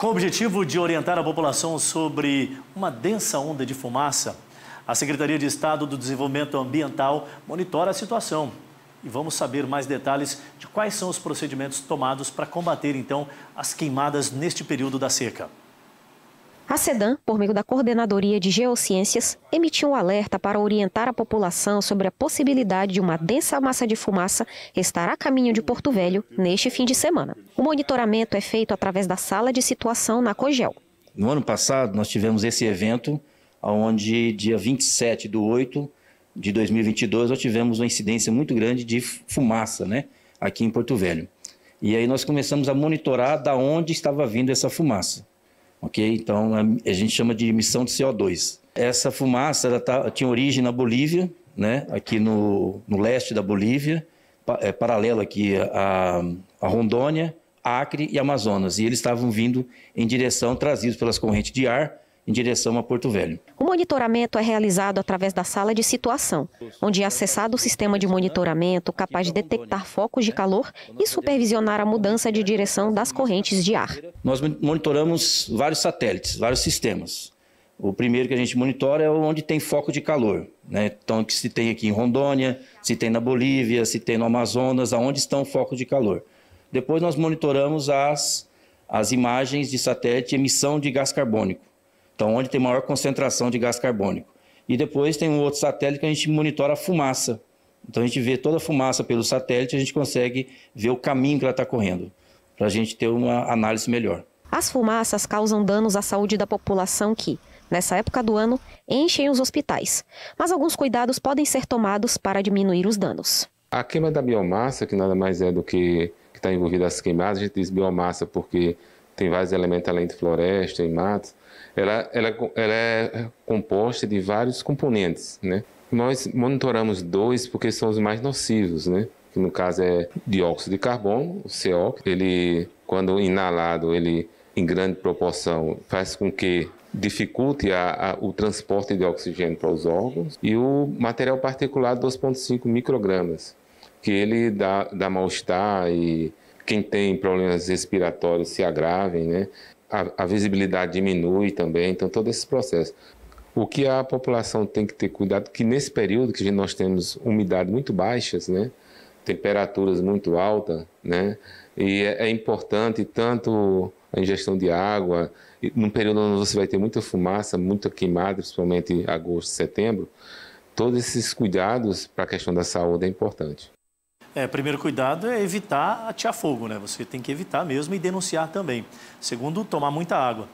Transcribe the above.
Com o objetivo de orientar a população sobre uma densa onda de fumaça, a Secretaria de Estado do Desenvolvimento Ambiental monitora a situação. E vamos saber mais detalhes de quais são os procedimentos tomados para combater, então, as queimadas neste período da seca. A SEDAM, por meio da Coordenadoria de Geociências, emitiu um alerta para orientar a população sobre a possibilidade de uma densa massa de fumaça estar a caminho de Porto Velho neste fim de semana. O monitoramento é feito através da sala de situação na COGEL. No ano passado, nós tivemos esse evento, onde dia 27 de 8 de 2022, nós tivemos uma incidência muito grande de fumaça né, aqui em Porto Velho. E aí nós começamos a monitorar da onde estava vindo essa fumaça ok? Então a, a gente chama de emissão de CO2. Essa fumaça ela tá, tinha origem na Bolívia, né? Aqui no, no leste da Bolívia, pa, é, paralela aqui a, a Rondônia, Acre e Amazonas. E eles estavam vindo em direção, trazidos pelas correntes de ar, em direção a Porto Velho. O monitoramento é realizado através da sala de situação, onde é acessado o sistema de monitoramento capaz de detectar focos de calor e supervisionar a mudança de direção das correntes de ar. Nós monitoramos vários satélites, vários sistemas. O primeiro que a gente monitora é onde tem foco de calor. Né? Então, se tem aqui em Rondônia, se tem na Bolívia, se tem no Amazonas, aonde estão focos de calor. Depois nós monitoramos as, as imagens de satélite emissão de gás carbônico. Então, onde tem maior concentração de gás carbônico. E depois tem um outro satélite que a gente monitora a fumaça. Então, a gente vê toda a fumaça pelo satélite, a gente consegue ver o caminho que ela está correndo, para a gente ter uma análise melhor. As fumaças causam danos à saúde da população que, nessa época do ano, enchem os hospitais. Mas alguns cuidados podem ser tomados para diminuir os danos. A queima da biomassa, que nada mais é do que está envolvida as queimadas, a gente diz biomassa porque tem vários elementos além de floresta e mato, ela, ela, ela é composta de vários componentes, né? Nós monitoramos dois porque são os mais nocivos, né? Que no caso é dióxido de carbono, o CO, ele quando inalado, ele em grande proporção faz com que dificulte a, a, o transporte de oxigênio para os órgãos e o material particulado 2,5 microgramas, que ele dá, dá mal-estar e quem tem problemas respiratórios se agravem, né? A, a visibilidade diminui também, então todo esse processo. O que a população tem que ter cuidado, que nesse período que nós temos umidade muito baixas, né? temperaturas muito altas, né? E é, é, importante tanto a ingestão de água, num período onde você vai ter muita fumaça, muita queimada, principalmente agosto, setembro, todos esses cuidados para a questão da saúde é importante. É, primeiro cuidado é evitar atear fogo, né? Você tem que evitar mesmo e denunciar também. Segundo, tomar muita água.